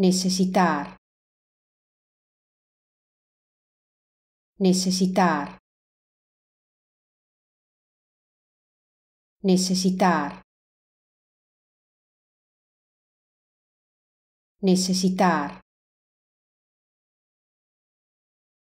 necesitar necesitar necesitar necesitar